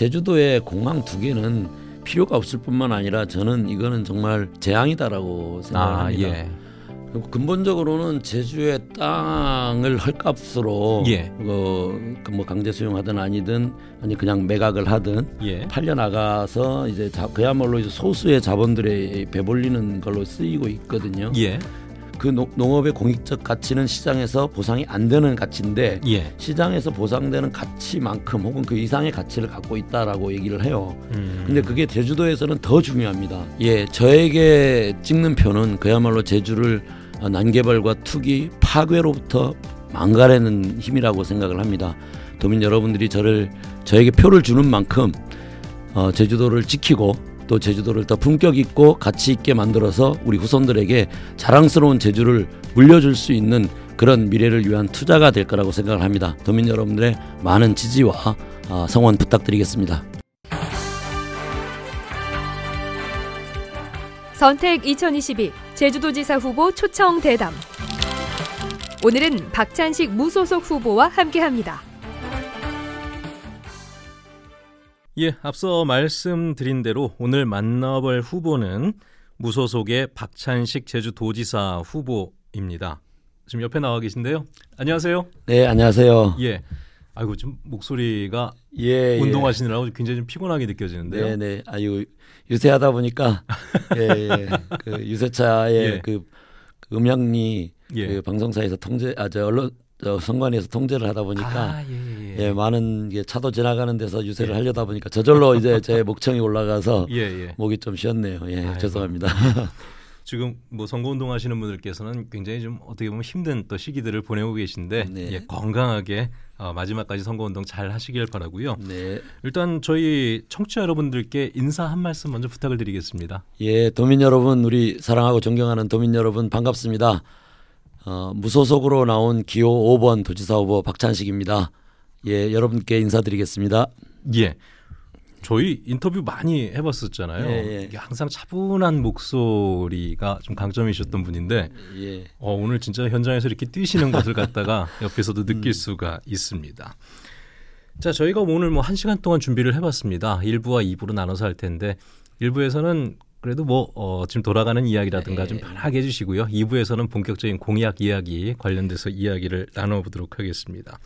제주도에 공항 두 개는 필요가 없을 뿐만 아니라 저는 이거는 정말 재앙이다라고 생각합니다. 아, 예. 근본적으로는 제주의 땅을 헐값으로 예. 그뭐 그 뭐 강제 수용하든 아니든 아니 그냥 매각을 하든 예. 팔려 나가서 이제 그야말로 이제 소수의 자본들의 배불리는 걸로 쓰이고 있거든요. 예. 그 농, 농업의 공익적 가치는 시장에서 보상이 안 되는 가치인데 예. 시장에서 보상되는 가치만큼 혹은 그 이상의 가치를 갖고 있다라고 얘기를 해요. 음. 근데 그게 제주도에서는 더 중요합니다. 예, 저에게 찍는 표는 그야말로 제주를 난개발과 투기 파괴로부터 망가내는 힘이라고 생각을 합니다. 도민 여러분들이 저를 저에게 표를 주는 만큼 어, 제주도를 지키고 또 제주도를 더 품격 있고 가치 있게 만들어서 우리 후손들에게 자랑스러운 제주를 물려줄 수 있는 그런 미래를 위한 투자가 될 거라고 생각을 합니다. 도민 여러분들의 많은 지지와 아, 성원 부탁드리겠습니다. 선택 2022 제주도지사 후보 초청 대담. 오늘은 박찬식 무소속 후보와 함께합니다. 예, 앞서 말씀드린 대로 오늘 만나볼 후보는 무소속의 박찬식 제주도지사 후보입니다. 지금 옆에 나와 계신데요. 안녕하세요. 네, 안녕하세요. 예. 아이고 지금 목소리가 예, 예. 운동하시느라고 예. 굉장히 좀 피곤하게 느껴지는데요. 네, 네. 아유 유세하다 보니까 예, 예. 그 유세차의 예. 그음향리 예. 그 방송사에서 통제 아저 언론 저 선관위에서 통제를 하다 보니까 아, 예, 예. 예, 예 많은 게 차도 지나가는 데서 유세를 예. 하려다 보니까 저절로 이제 제 목청이 올라가서 예, 목이 좀 쉬었네요. 예, 죄송합니다. 지금 뭐 선거운동 하시는 분들께서는 굉장히 좀 어떻게 보면 힘든 또 시기들을 보내고 계신데 네. 예, 건강하게 어, 마지막까지 선거운동 잘 하시길 바라고요. 네. 일단 저희 청취자 여러분들께 인사 한 말씀 먼저 부탁을 드리겠습니다. 예, 도민 여러분 우리 사랑하고 존경하는 도민 여러분 반갑습니다. 어, 무소속으로 나온 기호 5번 도지사 후보 박찬식입니다. 예, 여러분께 인사드리겠습니다. 예. 저희 인터뷰 많이 해봤었잖아요. 예, 예. 항상 차분한 목소리가 좀 강점이셨던 분인데 예. 어, 오늘 진짜 현장에서 이렇게 뛰시는 것을 갖다가 옆에서도 느낄 음. 수가 있습니다. 자, 저희가 오늘 뭐한 시간 동안 준비를 해봤습니다. 1부와 2부로 나눠서 할 텐데 1부에서는 그래도 뭐 어, 지금 돌아가는 이야기라든가 네. 좀 편하게 해주시고요. 2부에서는 본격적인 공약 이야기 관련돼서 이야기를 나눠보도록 하겠습니다.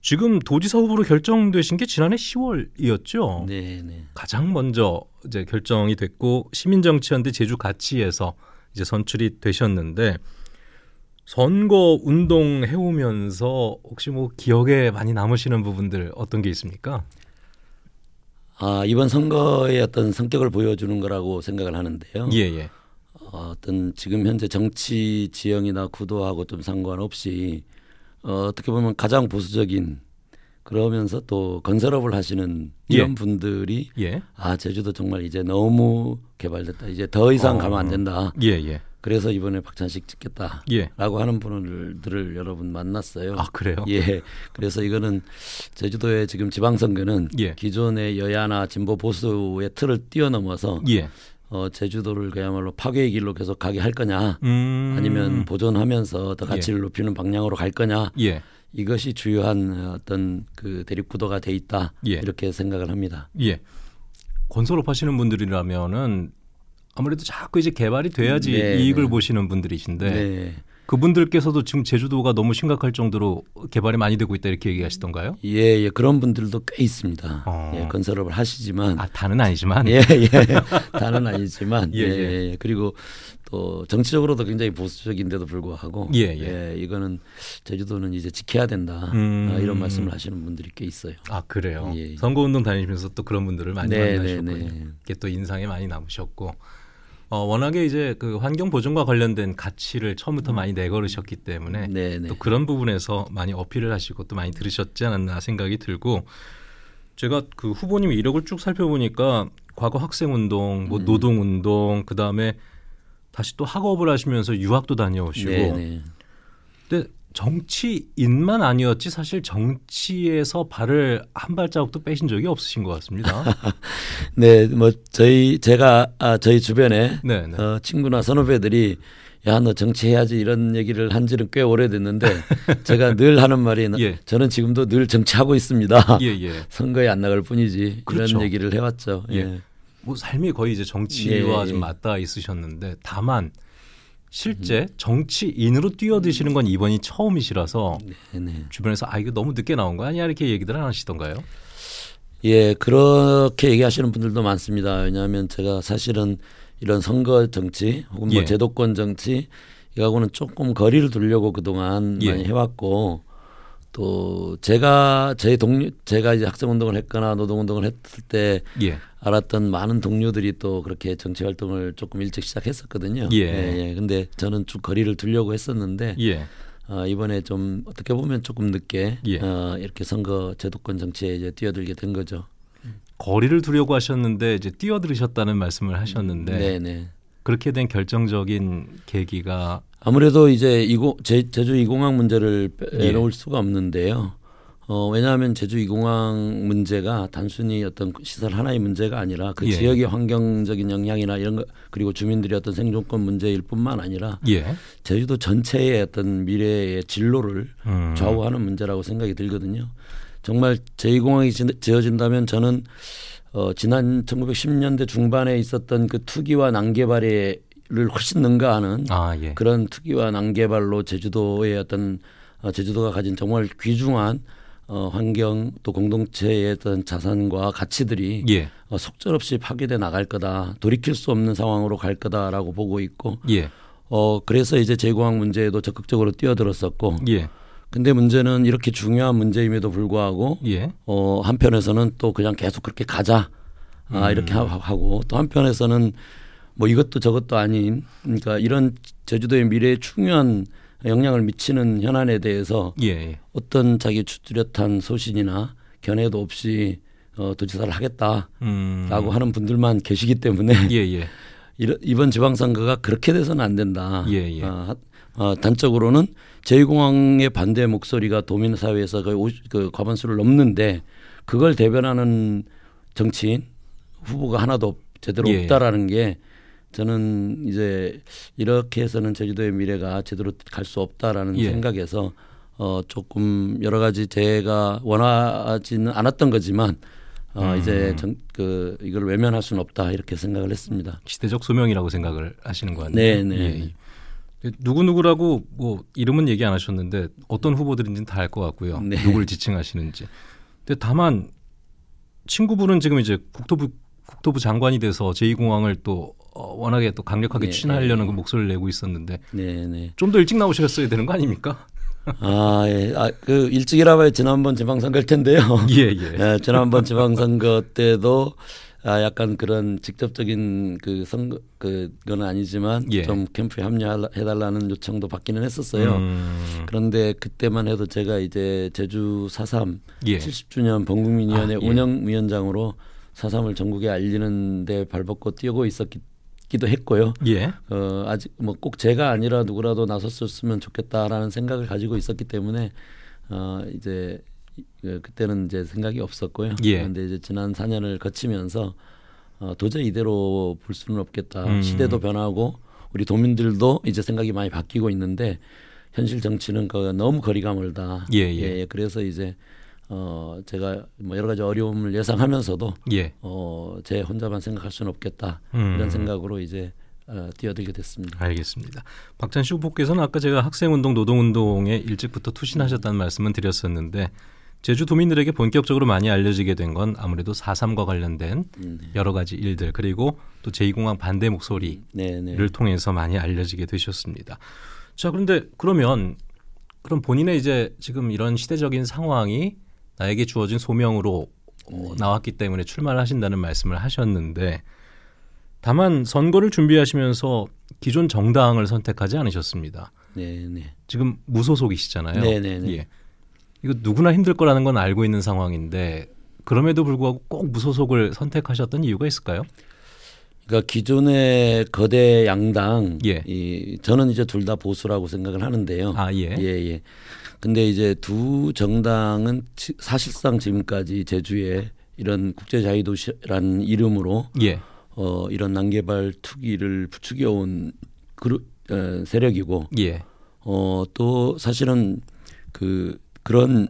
지금 도지사 후보로 결정되신 게 지난해 10월이었죠. 네, 네. 가장 먼저 이제 결정이 됐고 시민정치연대 제주 가치에서 이제 선출이 되셨는데 선거 운동 해오면서 혹시 뭐 기억에 많이 남으시는 부분들 어떤 게 있습니까? 아, 이번 선거의 어떤 성격을 보여주는 거라고 생각을 하는데요. 예, 예. 어, 떤 지금 현재 정치 지형이나 구도하고 좀 상관없이 어, 어떻게 보면 가장 보수적인 그러면서 또 건설업을 하시는 예. 이런 예. 분들이 예. 아 제주도 정말 이제 너무 개발됐다 이제 더 이상 어... 가면 안 된다 예, 예. 그래서 이번에 박찬식 찍겠다라고 예. 하는 분들을 여러분 만났어요. 아 그래요? 예. 그래서 이거는 제주도의 지금 지방선거는 예. 기존의 여야나 진보 보수의 틀을 뛰어넘어서 예. 어, 제주도를 그야말로 파괴의 길로 계속 가게 할 거냐, 음... 아니면 보존하면서 더 가치를 예. 높이는 방향으로 갈 거냐. 예. 이것이 주요한 어떤 그 대립 구도가 돼 있다 예. 이렇게 생각을 합니다. 예. 건설업 하시는 분들이라면은 아무래도 자꾸 이제 개발이 돼야지 음, 네, 네. 이익을 보시는 분들이신데 네. 그분들께서도 지금 제주도가 너무 심각할 정도로 개발이 많이 되고 있다 이렇게 얘기하시던가요? 예, 예 그런 분들도 꽤 있습니다. 어. 예, 건설업을 하시지만 아 다는 아니지만 예, 예 다는 아니지만 예, 예, 예, 예, 그리고 또 정치적으로도 굉장히 보수적인데도 불구하고 예, 예. 예 이거는 제주도는 이제 지켜야 된다 아, 음. 아, 이런 말씀을 하시는 분들이 꽤 있어요. 아 그래요? 예, 선거운동 다니시면서 또 그런 분들을 많이 네, 만나셨군요. 네, 네. 게또인상이 많이 남으셨고. 어, 워낙에 이제 그 환경 보존과 관련된 가치를 처음부터 음. 많이 내걸으셨기 때문에 네네. 네. 또 그런 부분에서 많이 어필을 하시고 또 많이 들으셨지 않았나 생각이 들고 제가 그 후보님 의 이력을 쭉 살펴보니까 과거 학생 운동, 뭐 음. 노동 운동, 그 다음에 다시 또 학업을 하시면서 유학도 다녀오시고. 네네. 네. 근데 정치인만 아니었지 사실 정치에서 발을 한 발자국도 빼신 적이 없으신 것 같습니다. 네, 뭐 저희 제가 아, 저희 주변에 네네. 네. 어, 친구나 선후배들이 야 너 정치해야지 이런 얘기를 한지는 꽤 오래됐는데 제가 늘 하는 말이 예. 저는 지금도 늘 정치하고 있습니다. 예, 예. 선거에 안 나갈 뿐이지 그렇죠. 이런 얘기를 해왔죠. 예. 예. 뭐 삶이 거의 이제 정치와 예. 좀 맞닿아 있으셨는데 다만 실제 정치인으로 뛰어드시는 건 이번이 처음이시라서 네네. 네. 주변에서 아 이거 너무 늦게 나온 거 아니야 이렇게 얘기들 안 하시던가요? 예 그렇게 얘기하시는 분들도 많습니다. 왜냐하면 제가 사실은 이런 선거 정치 혹은 뭐 예. 제도권 정치 이거하고는 조금 거리를 두려고 그동안 예. 많이 해왔고 또 제가 제 동료 제가 이제 학생 운동을 했거나 노동 운동을 했을 때 예. 알았던 많은 동료들이 또 그렇게 정치 활동을 조금 일찍 시작했었거든요. 예. 예, 예. 근데 저는 쭉 거리를 두려고 했었는데 예. 어, 이번에 좀 어떻게 보면 조금 늦게 예. 어, 이렇게 선거 제도권 정치에 이제 뛰어들게 된 거죠. 거리를 두려고 하셨는데 이제 뛰어들으셨다는 말씀을 하셨는데 네네. 네. 그렇게 된 결정적인 계기가 아무래도 이제 이고 제주 이공항 문제를 예. 빼놓을 예. 수가 없는데요. 어, 왜냐하면 제주 이공항 문제가 단순히 어떤 시설 하나의 문제가 아니라 그 예. 지역의 환경적인 영향이나 이런 거 그리고 주민들의 어떤 생존권 문제일 뿐만 아니라 예. 제주도 전체의 어떤 미래의 진로를 음. 좌우하는 문제라고 생각이 들거든요. 정말 제2공항이 지어진다면 저는 어, 지난 1910년대 중반에 있었던 그 투기와 난개발을 훨씬 능가하는 아, 예. 그런 투기와 난개발로 제주도의 어떤 어, 제주도가 가진 정말 귀중한 어, 환경 또 공동체의 어떤 자산과 가치들이 예. 어, 속절없이 파괴돼 나갈 거다 돌이킬 수 없는 상황으로 갈 거다라고 보고 있고 예. 어, 그래서 이제 제공항 문제에도 적극적으로 뛰어들었었고 예. 근데 문제는 이렇게 중요한 문제임에도 불구하고 예. 어 한편에서는 또 그냥 계속 그렇게 가자 아 음. 이렇게 하고 또 한편에서는 뭐 이것도 저것도 아닌 그러니까 이런 제주도의 미래에 중요한 영향을 미치는 현안에 대해서 예. 예. 어떤 자기 뚜렷한 소신이나 견해도 없이 어, 도지사를 하겠다라고 음. 하는 분들만 계시기 때문에 예, 예. 이번 지방선거가 그렇게 돼서는 안 된다. 예, 아, 아, 단적으로는 제2공항의 반대 목소리가 도민 사회에서 거의 50, 그 과반수를 넘는데 그걸 대변하는 정치인 후보가 하나도 제대로 예. 없다라는 게 저는 이제 이렇게 해서는 제주도의 미래가 제대로 갈 수 없다라는 예. 생각에서 어 조금 여러 가지 제가 원하지는 않았던 거지만 어 음. 이제 정, 그 이걸 외면할 수는 없다 이렇게 생각을 했습니다. 시대적 소명이라고 생각을 하시는 것 같네요. 네, 네. 예. 예. 누구누구라고 뭐 이름은 얘기 안 하셨는데 어떤 후보들인지는 다 알 것 같고요. 네. 누를 지칭하시는지. 근데 다만 친구분은 지금 이제 국토부 국토부 장관이 돼서 제2공항을 또 어, 워낙에 또 강력하게 네, 추진하려는 네. 그 목소리를 내고 있었는데 네, 네. 좀더 일찍 나오셨어야 되는 거 아닙니까? 아, 예. 아, 그 일찍이라봐야 지난번 지방선거일 텐데요. 예, 예. 예 지난번 지방선거 때도 아 약간 그런 직접적인 그 선거 그, 그건 아니지만 예. 좀 캠프에 합류해 달라는 요청도 받기는 했었어요. 음. 그런데 그때만 해도 제가 이제 제주 4.3 예. 70주년 범국민위원회 아, 예. 운영위원장으로 4.3을 전국에 알리는데 발벗고 뛰고 있었기 기도 했고요. 예. 어, 아직 뭐 꼭 제가 아니라 누구라도 나섰었으면 좋겠다라는 생각을 가지고 있었기 때문에 어, 이제 예, 그때는 이제 생각이 없었고요. 예. 그런데 이제 지난 4년을 거치면서 어, 도저히 이대로 볼 수는 없겠다. 음. 시대도 변하고 우리 도민들도 이제 생각이 많이 바뀌고 있는데 현실 정치는 그 너무 거리가 멀다. 예, 예. 예, 예. 그래서 이제 어 제가 뭐 여러 가지 어려움을 예상하면서도 예. 어제 혼자만 생각할 수는 없겠다 음. 이런 생각으로 이제 어, 뛰어들게 됐습니다. 알겠습니다. 박찬식 후보께서는 아까 제가 학생운동, 노동운동에 일찍부터 투신하셨다는 말씀을 드렸었는데 제주도민들에게 본격적으로 많이 알려지게 된 건 아무래도 4.3과 관련된 음, 네. 여러 가지 일들 그리고 또 제2공항 반대 목소리를 네, 네. 통해서 많이 알려지게 되셨습니다. 자, 그런데 그러면 그럼 본인의 이제 지금 이런 시대적인 상황이 나에게 주어진 소명으로 어, 나왔기 때문에 출마를 하신다는 말씀을 하셨는데 다만 선거를 준비하시면서 기존 정당을 선택하지 않으셨습니다. 네네. 지금 무소속이시잖아요. 네네. 예. 이거 누구나 힘들 거라는 건 알고 있는 상황인데 그럼에도 불구하고 꼭 무소속을 선택하셨던 이유가 있을까요? 그러니까 기존의 거대 양당 예. 이 저는 이제 둘 다 보수라고 생각을 하는데요. 아 예. 예 예. 근데 이제 두 정당은 사실상 지금까지 제주에 이런 국제자유도시라는 이름으로 예. 어 이런 난개발 투기를 부추겨 온 그룹 어, 세력이고 예. 어또 사실은 그 그런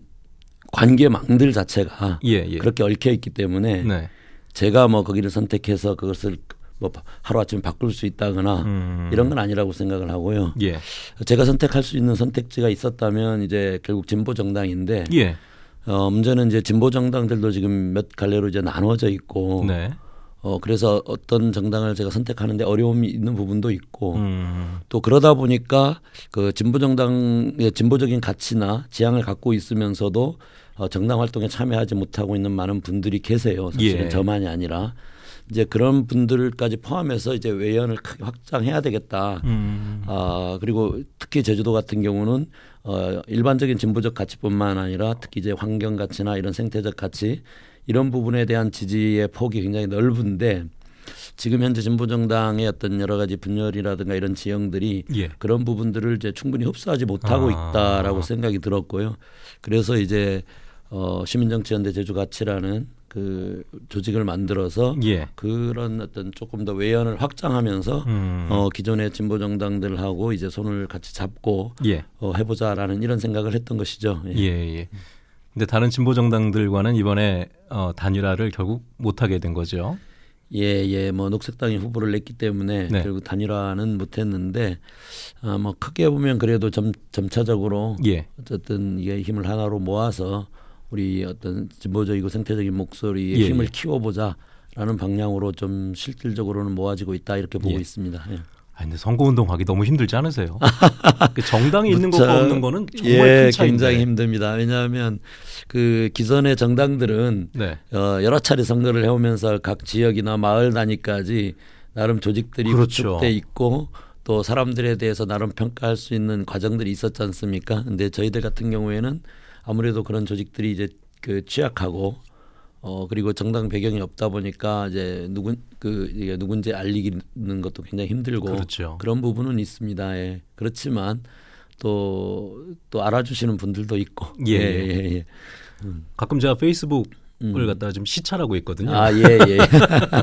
관계망들 자체가 예, 예. 그렇게 얽혀 있기 때문에 네. 제가 뭐 거기를 선택해서 그것을 뭐 하루아침에 바꿀 수 있다거나 음. 이런 건 아니라고 생각을 하고요. 예. 제가 선택할 수 있는 선택지가 있었다면 이제 결국 진보 정당인데 예. 어, 문제는 이제 진보 정당들도 지금 몇 갈래로 이제 나눠져 있고 네. 어 그래서 어떤 정당을 제가 선택하는데 어려움이 있는 부분도 있고 음. 또 그러다 보니까 그 진보 정당의 예, 진보적인 가치나 지향을 갖고 있으면서도 어, 정당 활동에 참여하지 못하고 있는 많은 분들이 계세요. 사실은 예. 저만이 아니라 이제 그런 분들까지 포함해서 이제 외연을 크게 확장해야 되겠다. 음. 아 그리고 특히 제주도 같은 경우는 어 일반적인 진보적 가치뿐만 아니라 특히 이제 환경 가치나 이런 생태적 가치 이런 부분에 대한 지지의 폭이 굉장히 넓은데 지금 현재 진보 정당의 어떤 여러 가지 분열이라든가 이런 지형들이 예. 그런 부분들을 이제 충분히 흡수하지 못하고 아. 있다라고 생각이 들었고요. 그래서 이제 어 시민정치연대 제주 가치라는 그 조직을 만들어서 예. 그런 어떤 조금 더 외연을 확장하면서 음. 어, 기존의 진보 정당들하고 이제 손을 같이 잡고 예. 어, 해보자라는 이런 생각을 했던 것이죠. 예. 예, 예. 근데 다른 진보 정당들과는 이번에 어, 단일화를 결국 못하게 된 거죠. 예, 예, 뭐 녹색당이 후보를 냈기 때문에 네. 결국 단일화는 못했는데 아, 뭐 크게 보면 그래도 점, 점차적으로 예. 어쨌든 이게 힘을 하나로 모아서 우리 어떤 진보적이고 생태적인 목소리에 예, 힘을 예. 키워보자라는 방향으로 좀 실질적으로는 모아지고 있다 이렇게 보고 예. 있습니다. 예. 아 근데 선거 운동하기 너무 힘들지 않으세요? 그 정당이 있는 것과 없는 거는 정말 예, 큰 굉장히 힘듭니다. 왜냐하면 그 기존의 정당들은 네. 어, 여러 차례 선거를 해오면서 각 지역이나 마을 단위까지 나름 조직들이 그렇죠. 구축돼 있고 또 사람들에 대해서 나름 평가할 수 있는 과정들이 있었지 않습니까? 근데 저희들 같은 경우에는 아무래도 그런 조직들이 이제 그 취약하고 어 그리고 정당 배경이 없다 보니까 이제 누군 그 이게 누군지 알리는 것도 굉장히 힘들고 그렇죠. 그런 부분은 있습니다. 예. 그렇지만 또또 또 알아주시는 분들도 있고 예, 예, 예, 예. 예. 음. 가끔 제가 페이스북 을 음. 갖다가 좀 시찰하고 있거든요. 아, 예, 예.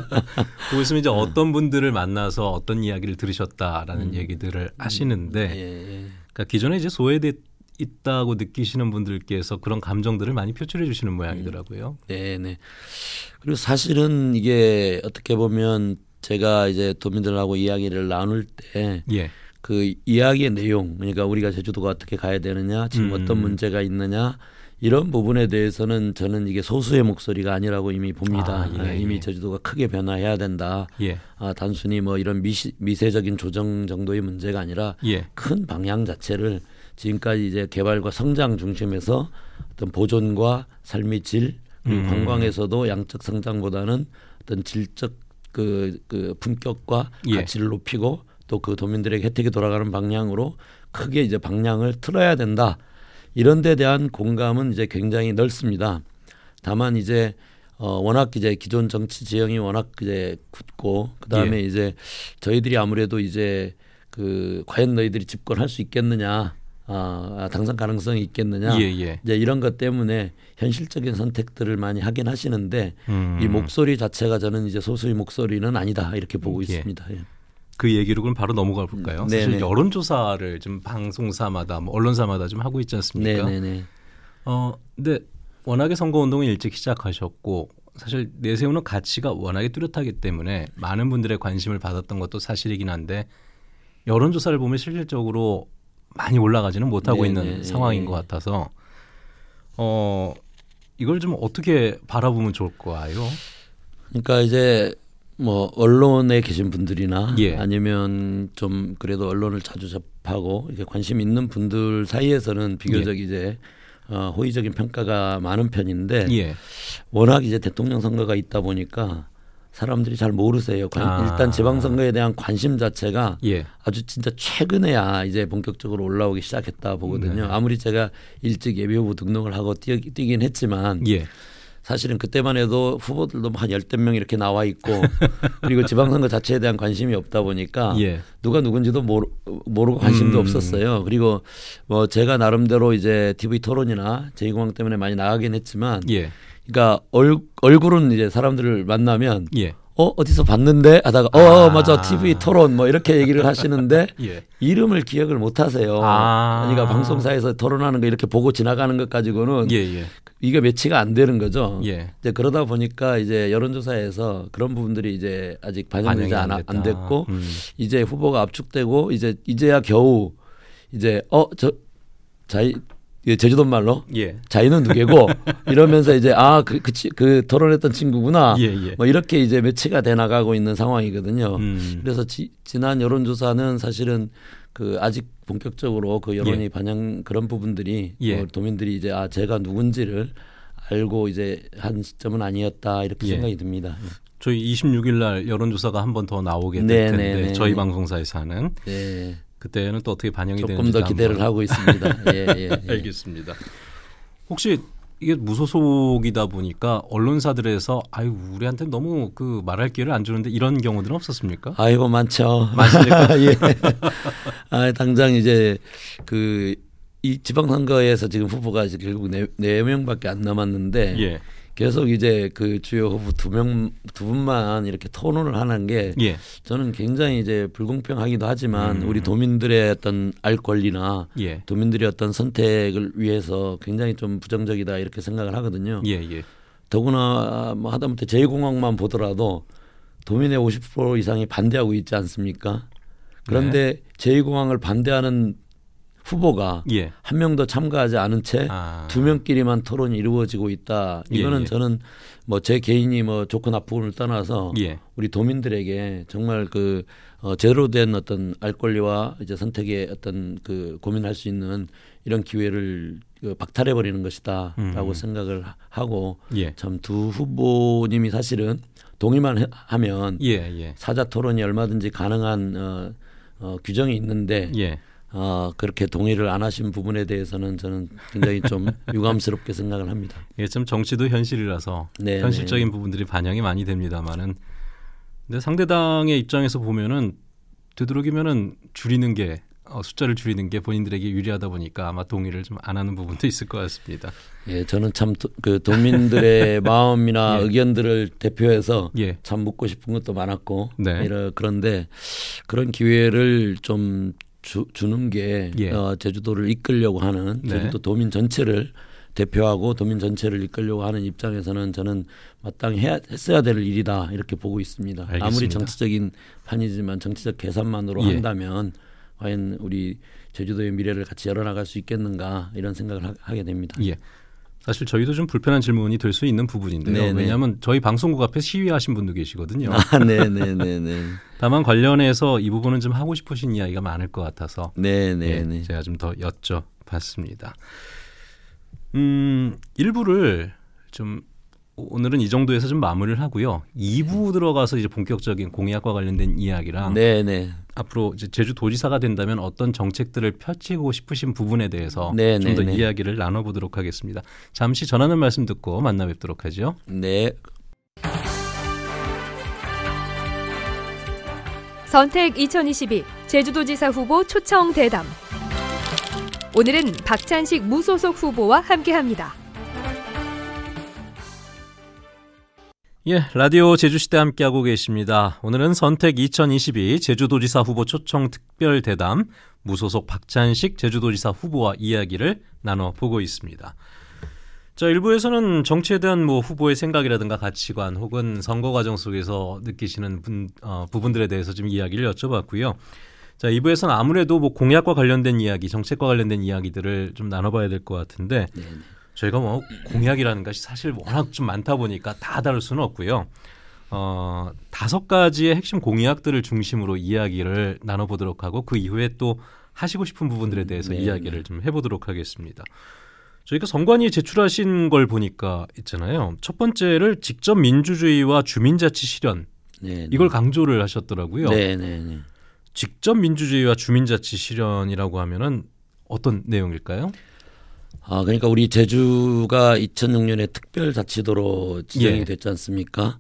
보고 있으면 이제 어떤 음. 분들을 만나서 어떤 이야기를 들으셨다라는 음. 얘기들을 음. 하시는데, 예, 예. 그러니까 기존에 이제 소외됐 있다고 느끼시는 분들께서 그런 감정들을 많이 표출해 주시는 모양이더라고요. 음. 네, 네. 그리고 사실은 이게 어떻게 보면 제가 이제 도민들하고 이야기를 나눌 때 예. 그 이야기의 내용 그러니까 우리가 제주도가 어떻게 가야 되느냐 지금 음. 어떤 문제가 있느냐 이런 부분에 대해서는 저는 이게 소수의 목소리가 아니라고 이미 봅니다. 아, 예, 아, 이미 예. 제주도가 크게 변화해야 된다. 예. 아, 단순히 뭐 이런 미시, 미세적인 조정 정도의 문제가 아니라 예. 큰 방향 자체를 지금까지 이제 개발과 성장 중심에서 어떤 보존과 삶의 질 음. 관광에서도 양적 성장보다는 어떤 질적 그, 그 품격과 예. 가치를 높이고 또 그 도민들에게 혜택이 돌아가는 방향으로 크게 이제 방향을 틀어야 된다. 이런 데 대한 공감은 이제 굉장히 넓습니다. 다만 이제 어, 워낙 이제 기존 정치 지형이 워낙 이제 굳고 그다음에 예. 이제 저희들이 아무래도 이제 그 과연 너희들이 집권할 수 있겠느냐 어, 당선 가능성이 있겠느냐 예, 예. 이제 이런 것 때문에 현실적인 선택들을 많이 하긴 하시는데 음. 이 목소리 자체가 저는 이제 소수의 목소리는 아니다 이렇게 보고 예. 있습니다. 예. 그 얘기로 그럼 바로 넘어가 볼까요? 네 사실 네. 여론조사를 좀 방송사마다 뭐 언론사마다 좀 하고 있지 않습니까? 네네네. 네, 네. 어 근데 워낙에 선거운동을 일찍 시작하셨고 사실 내세우는 가치가 워낙에 뚜렷하기 때문에 많은 분들의 관심을 받았던 것도 사실이긴 한데 여론조사를 보면 실질적으로 많이 올라가지는 못하고 네 있는 네, 예, 상황인 예. 것 같아서 어 이걸 좀 어떻게 바라보면 좋을까요? 그러니까 이제 뭐 언론에 계신 분들이나 예. 아니면 좀 그래도 언론을 자주 접하고 이렇 관심 있는 분들 사이에서는 비교적 예. 이제 어, 호의적인 평가가 많은 편인데 예. 워낙 이제 대통령 선거가 있다 보니까 사람들이 잘 모르세요. 관, 아. 일단 지방선거에 대한 관심 자체가 예. 아주 진짜 최근에야 이제 본격적으로 올라오기 시작했다 보거든요. 네. 아무리 제가 일찍 예비후보 등록을 하고 뛰, 뛰긴 했지만 예. 사실은 그때만 해도 후보들도 뭐 한 열댓 명 이렇게 나와 있고 그리고 지방선거 자체에 대한 관심이 없다 보니까 예. 누가 누군지도 모르, 모르고 관심도 음. 없었어요. 그리고 뭐 제가 나름대로 이제 TV 토론이나 제2공항 때문에 많이 나가긴 했지만 예. 그러니까 얼, 얼굴은 이제 사람들을 만나면 예. 어 어디서 봤는데 하다가 어 아. 맞아 TV 토론 뭐 이렇게 얘기를 하시는데 예. 이름을 기억을 못 하세요. 아. 그러니까 방송사에서 토론하는 거 이렇게 보고 지나가는 것 가지고는 예예. 예. 이게 매치가 안 되는 거죠. 예. 이제 그러다 보니까 이제 여론조사에서 그런 부분들이 이제 아직 반영되지 안, 안, 됐고 음. 이제 후보가 압축되고 이제 이제야 겨우 이제 어 저 자이 제주도 말로 예. 자기는 누구고 이러면서 이제 아 그 그, 그, 그, 토론했던 친구구나 예, 예. 뭐 이렇게 이제 매체가돼 나가고 있는 상황이거든요. 음. 그래서 지, 지난 여론조사는 사실은 그 아직 본격적으로 그 여론이 예. 반영 그런 부분들이 예. 뭐 도민들이 이제 아 제가 누군지를 알고 이제 한 시점은 아니었다 이렇게 예. 생각이 듭니다. 저희 26일 날 여론조사가 한 번 더 나오게 될 네, 네, 텐데 네네네 저희 네. 방송사에서 는 네. 그때는 또 어떻게 반영이 조금 되는지 조금 더 기대를 한번. 하고 있습니다. 예, 예, 예. 알겠습니다. 혹시 이게 무소속이다 보니까 언론사들에서 아유 우리한테 너무 그 말할 기회를 안 주는데 이런 경우들은 없었습니까? 아이고 많죠. 많습니까? 예. 아 당장 이제 그 이 지방선거에서 지금 후보가 결국 네, 네 명밖에 안 남았는데 예. 계속 이제 그 주요 후보 두 명 두 분만 이렇게 토론을 하는 게 예. 저는 굉장히 이제 불공평하기도 하지만 음. 우리 도민들의 어떤 알 권리나 예. 도민들의 어떤 선택을 위해서 굉장히 좀 부정적이다 이렇게 생각을 하거든요. 예, 예. 더구나 뭐 하다못해 제2공항만 보더라도 도민의 50% 이상이 반대하고 있지 않습니까? 그런데 네. 제2공항을 반대하는 후보가 예. 한명 도 참가하지 않은 채두 아. 명끼리만 토론이 이루어지고 있다. 예, 이거는 예. 저는 뭐 제 개인이 뭐 좋고 나쁨을 떠나서 예. 우리 도민들에게 정말 그 어, 제대로 된 어떤 알 권리와 이제 선택의 어떤 그 고민할 수 있는 이런 기회를 그 박탈해 버리는 것이다라고 음. 생각을 하고 예. 참두 후보님이 사실은 동의만 하면 예, 사자 토론이 얼마든지 가능한 어, 어, 규정이 있는데. 어, 그렇게 동의를 안 하신 부분에 대해서는 저는 굉장히 좀 유감스럽게 생각을 합니다. 이게 정치도 현실이라서 네네. 네. 현실적인 부분들이 반영이 많이 됩니다만은 근데 상대당의 입장에서 보면은 되도록이면은 줄이는 게 어, 숫자를 줄이는 게 본인들에게 유리하다 보니까 아마 동의를 좀 안 하는 부분도 있을 것 같습니다. 예, 저는 참 그 도민들의 마음이나 예. 의견들을 대표해서 예. 참 묻고 싶은 것도 많았고 네. 이런 그런데 그런 기회를 좀 주, 주는 게 예. 어, 제주도를 이끌려고 하는 제주도 네. 도민 전체를 대표하고 도민 전체를 이끌려고 하는 입장에서는 저는 마땅히 해야, 했어야 될 일이다 이렇게 보고 있습니다. 알겠습니다. 아무리 정치적인 판이지만 정치적 계산만으로 예. 한다면 과연 우리 제주도의 미래를 같이 열어나갈 수 있겠는가 이런 생각을 하, 게 됩니다. 예. 사실 저희도 좀 불편한 질문이 될 수 있는 부분인데요. 네네. 왜냐하면 저희 방송국 앞에 시위하신 분도 계시거든요. 아, 네네네네. 다만 관련해서 이 부분은 좀 하고 싶으신 이야기가 많을 것 같아서 네네네. 네, 제가 좀 더 여쭤봤습니다. 음, 일부를 좀 오늘은 이 정도에서 좀 마무리를 하고요. 2부 들어가서 이제 본격적인 공약과 관련된 이야기랑 네네. 네. 앞으로 이제 제주 도지사가 된다면 어떤 정책들을 펼치고 싶으신 부분에 대해서 네, 좀더 이야기를 나눠보도록 하겠습니다. 잠시 전하는 말씀 듣고 만나 뵙도록 하죠. 네. 선택 2022 제주도지사 후보 초청 대담. 오늘은 박찬식 무소속 후보와 함께합니다. 예, 라디오 제주시대 함께하고 계십니다. 오늘은 선택 2022 제주도지사 후보 초청 특별 대담 무소속 박찬식 제주도지사 후보와 이야기를 나눠보고 있습니다. 자, 일부에서는 정치에 대한 뭐 후보의 생각이라든가 가치관 혹은 선거 과정 속에서 느끼시는 분, 어, 부분들에 대해서 좀 이야기를 여쭤봤고요. 자, 2부에서는 아무래도 뭐 공약과 관련된 이야기, 정책과 관련된 이야기들을 좀 나눠봐야 될 것 같은데 네네. 네. 저희가 뭐 공약이라는 것이 사실 워낙 좀 많다 보니까 다 다룰 수는 없고요. 어, 다섯 가지의 핵심 공약들을 중심으로 이야기를 나눠보도록 하고 그 이후에 또 하시고 싶은 부분들에 대해서 네, 이야기를 네. 좀 해보도록 하겠습니다. 저희가 선관위 제출하신 걸 보니까 있잖아요. 첫 번째를 직접 민주주의와 주민자치 실현 네, 이걸 강조를 하셨더라고요. 직접 민주주의와 주민자치 실현이라고 하면은 어떤 내용일까요? 아 그러니까 우리 제주가 2006년에 특별자치도로 지정이 예. 됐지 않습니까?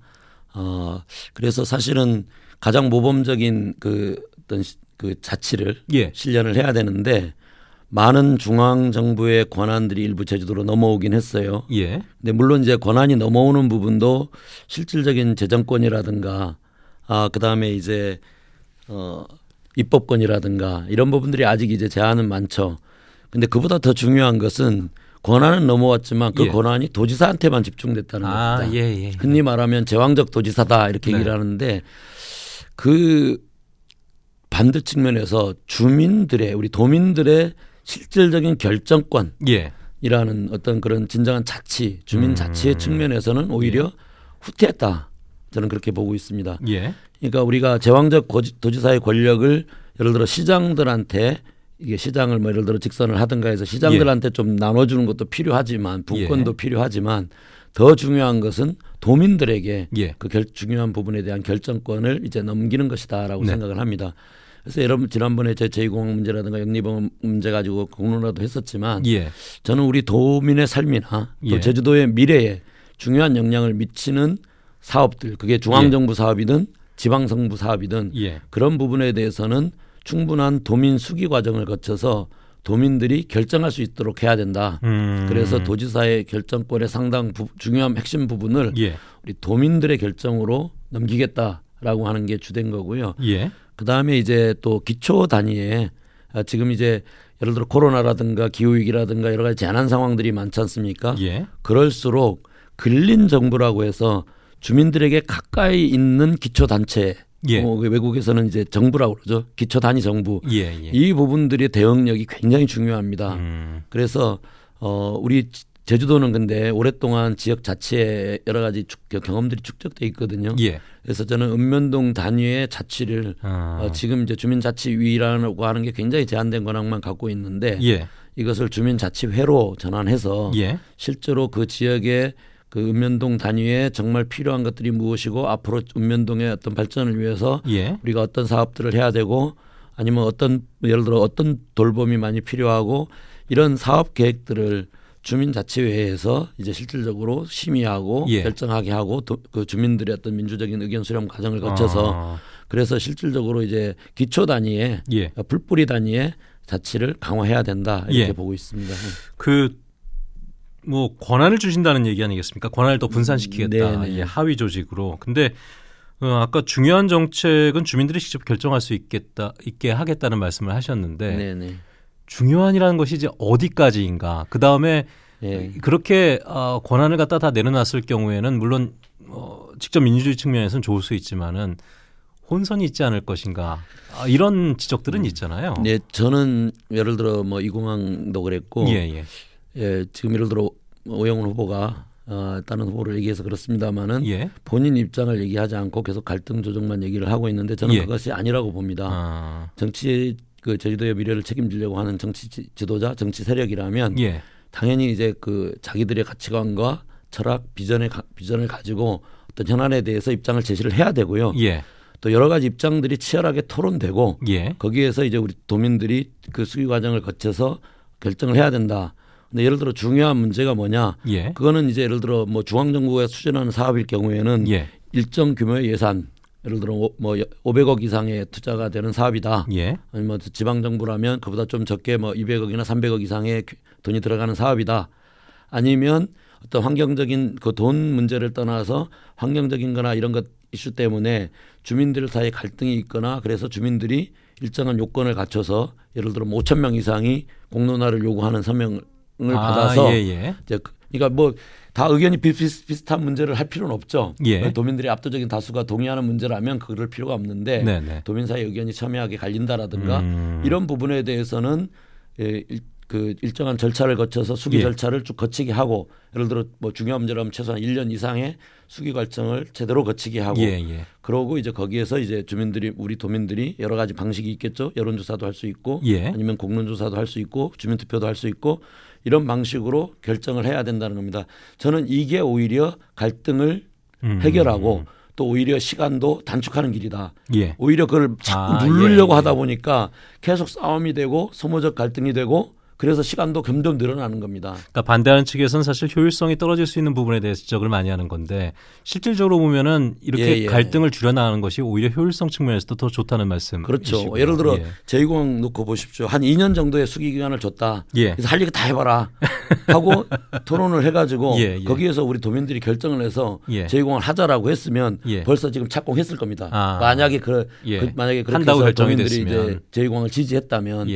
아 그래서 사실은 가장 모범적인 그 어떤 그 자치를 예. 실현을 해야 되는데 많은 중앙 정부의 권한들이 일부 제주도로 넘어오긴 했어요. 예. 근데 물론 이제 권한이 넘어오는 부분도 실질적인 재정권이라든가 아 그다음에 이제 어 입법권이라든가 이런 부분들이 아직 이제 제한은 많죠. 근데 그보다 더 중요한 것은 권한은 넘어왔지만 그 예. 권한이 도지사한테만 집중됐다는 아, 겁니다. 예, 예. 예. 흔히 말하면 제왕적 도지사다 이렇게 네. 얘기를 하는데 그 반대 측면에서 주민들의 우리 도민들의 실질적인 결정권 이라는 예. 어떤 그런 진정한 자치 주민 음. 자치의 음. 측면에서는 오히려 예. 후퇴했다 저는 그렇게 보고 있습니다. 그러니까 우리가 제왕적 도지사의 권력을 예를 들어 시장들한테 이게 시장을 뭐 예를 들어 직선을 하든가 해서 시장들한테 예. 좀 나눠주는 것도 필요하지만 분권도 예. 필요하지만 더 중요한 것은 도민들에게 예. 그 결, 중요한 부분에 대한 결정권을 이제 넘기는 것이다라고 네. 생각을 합니다. 그래서 여러분 지난번에 제 제2공항 문제라든가 영리범 문제 가지고 공론화도 했었지만 예. 저는 우리 도민의 삶이나 또 예. 제주도의 미래에 중요한 영향을 미치는 사업들 그게 중앙정부 예. 사업이든 지방정부 사업이든 그런 부분에 대해서는 충분한 도민 수기 과정을 거쳐서 도민들이 결정할 수 있도록 해야 된다. 음. 그래서 도지사의 결정권의 상당 부, 중요한 핵심 부분을 예. 우리 도민들의 결정으로 넘기겠다라고 하는 게 주된 거고요. 예. 그 다음에 이제 또 기초 단위에 아, 지금 이제 예를 들어 코로나라든가 기후 위기라든가 여러 가지 재난 상황들이 많지 않습니까? 예. 그럴수록 근린 정부라고 해서 주민들에게 가까이 있는 기초 단체 예. 어, 외국에서는 이제 정부라고 그러죠. 기초 단위 정부. 예, 예. 이 부분들의 대응력이 굉장히 중요합니다. 음. 그래서 어, 우리 제주도는 근데 오랫동안 지역 자치에 여러 가지 축, 경험들이 축적돼 있거든요. 예. 그래서 저는 읍면동 단위의 자치를 아. 어, 지금 이제 주민자치위라고 하는 게 굉장히 제한된 권한만 갖고 있는데 예. 이것을 주민자치회로 전환해서 예. 실제로 그지역에 그 읍면동 단위에 정말 필요한 것들이 무엇이고 앞으로 읍면동의 어떤 발전을 위해서 예. 우리가 어떤 사업들을 해야 되고 아니면 어떤 예를 들어 어떤 돌봄이 많이 필요하고 이런 사업 계획들을 주민자치회에서 이제 실질적으로 심의하고 예. 결정하게 하고 도, 그 주민들의 어떤 민주적인 의견 수렴 과정을 거쳐서 아. 그래서 실질적으로 이제 기초 단위에 예. 불뿌리 그러니까 단위에 자치를 강화해야 된다 이렇게 예. 보고 있습니다. 그뭐 권한을 주신다는 얘기 아니겠습니까? 권한을 더 음, 분산시키겠다. 예, 하위 조직으로. 근데 어, 아까 중요한 정책은 주민들이 직접 결정할 수 있겠다 있게 하겠다는 말씀을 하셨는데 네네. 네. 중요한이라는 것이 이제 어디까지인가 그 다음에 네. 예. 그렇게 어, 권한을 갖다 다 내려놨을 경우에는 물론 어, 직접 민주주의 측면에서는 좋을 수 있지만은 혼선이 있지 않을 것인가 아, 이런 지적들은 음. 있잖아요. 네, 저는 예를 들어 뭐 이공항도 그랬고 예, 예. 예, 지금 예를 들어 오영훈 후보가 어, 다른 후보를 얘기해서 그렇습니다마는 예. 본인 입장을 얘기하지 않고 계속 갈등 조정만 얘기를 하고 있는데 저는 예. 그것이 아니라고 봅니다. 아. 정치 그 제주도의 미래를 책임지려고 하는 정치 지도자, 정치 세력이라면 예. 당연히 이제 그 자기들의 가치관과 철학, 비전의 가, 비전을 가지고 어떤 현안에 대해서 입장을 제시를 해야 되고요. 예. 또 여러 가지 입장들이 치열하게 토론되고 예. 거기에서 이제 우리 도민들이 그 수기 과정을 거쳐서 결정을 해야 된다. 근데 예를 들어 중요한 문제가 뭐냐? 예. 그거는 이제 예를 들어 뭐 중앙정부가 추진하는 사업일 경우에는 예. 일정 규모의 예산 예를 들어 뭐 500억 이상의 투자가 되는 사업이다. 예. 아니면 뭐 지방 정부라면 그보다 좀 적게 뭐 200억이나 300억 이상의 그 돈이 들어가는 사업이다. 아니면 어떤 환경적인 그 돈 문제를 떠나서 환경적인거나 이런 것 이슈 때문에 주민들 사이에 갈등이 있거나 그래서 주민들이 일정한 요건을 갖춰서 예를 들어 5천 뭐 명 이상이 공론화를 요구하는 서명 을 아, 받아서 예, 예. 이제 그, 그러니까 뭐 다 의견이 비슷비슷한 문제를 할 필요는 없죠. 예. 어, 도민들이 압도적인 다수가 동의하는 문제라면 그럴 필요가 없는데 네네. 네. 도민 사의 의견이 첨예하게 갈린다라든가 음. 이런 부분에 대해서는 예, 그 일정한 절차를 거쳐서 수기 예. 절차를 쭉 거치게 하고 예를 들어 뭐 중요한 문제라면 최소한 1년 이상의 수기 과정을 제대로 거치게 하고 예, 예. 그러고 이제 거기에서 이제 주민들이 우리 도민들이 여러 가지 방식이 있겠죠. 여론 조사도 할 수 있고 예. 아니면 공론 조사도 할 수 있고 주민 투표도 할 수 있고 이런 방식으로 결정을 해야 된다는 겁니다. 저는 이게 오히려 갈등을 음. 해결하고 또 오히려 시간도 단축하는 길이다. 예. 오히려 그걸 자꾸 아, 누르려고 예, 예. 하다 보니까 계속 싸움이 되고 소모적 갈등이 되고 그래서 시간도 점점 늘어나는 겁니다. 그러니까 반대하는 측에서는 사실 효율성이 떨어질 수 있는 부분에 대해서 지적을 많이 하는 건데 실질적으로 보면은 이렇게 예, 예. 갈등을 줄여나가는 것이 오히려 효율성 측면에서도 더 좋다는 말씀. 그렇죠. 이시 예를 들어 예. 제2공 놓고 보십시오. 한 2년 정도의 수기 기간을 줬다. 예. 그래서 할 얘기 다 해봐라 하고 토론을 해가지고 예, 예. 거기에서 우리 도민들이 결정을 해서 제2공을 하자라고 했으면 벌써 지금 착공했을 겁니다. 아. 만약에 그, 그 만약에 그렇게 해서 도민들이 됐으 이제 제2공을 지지했다면.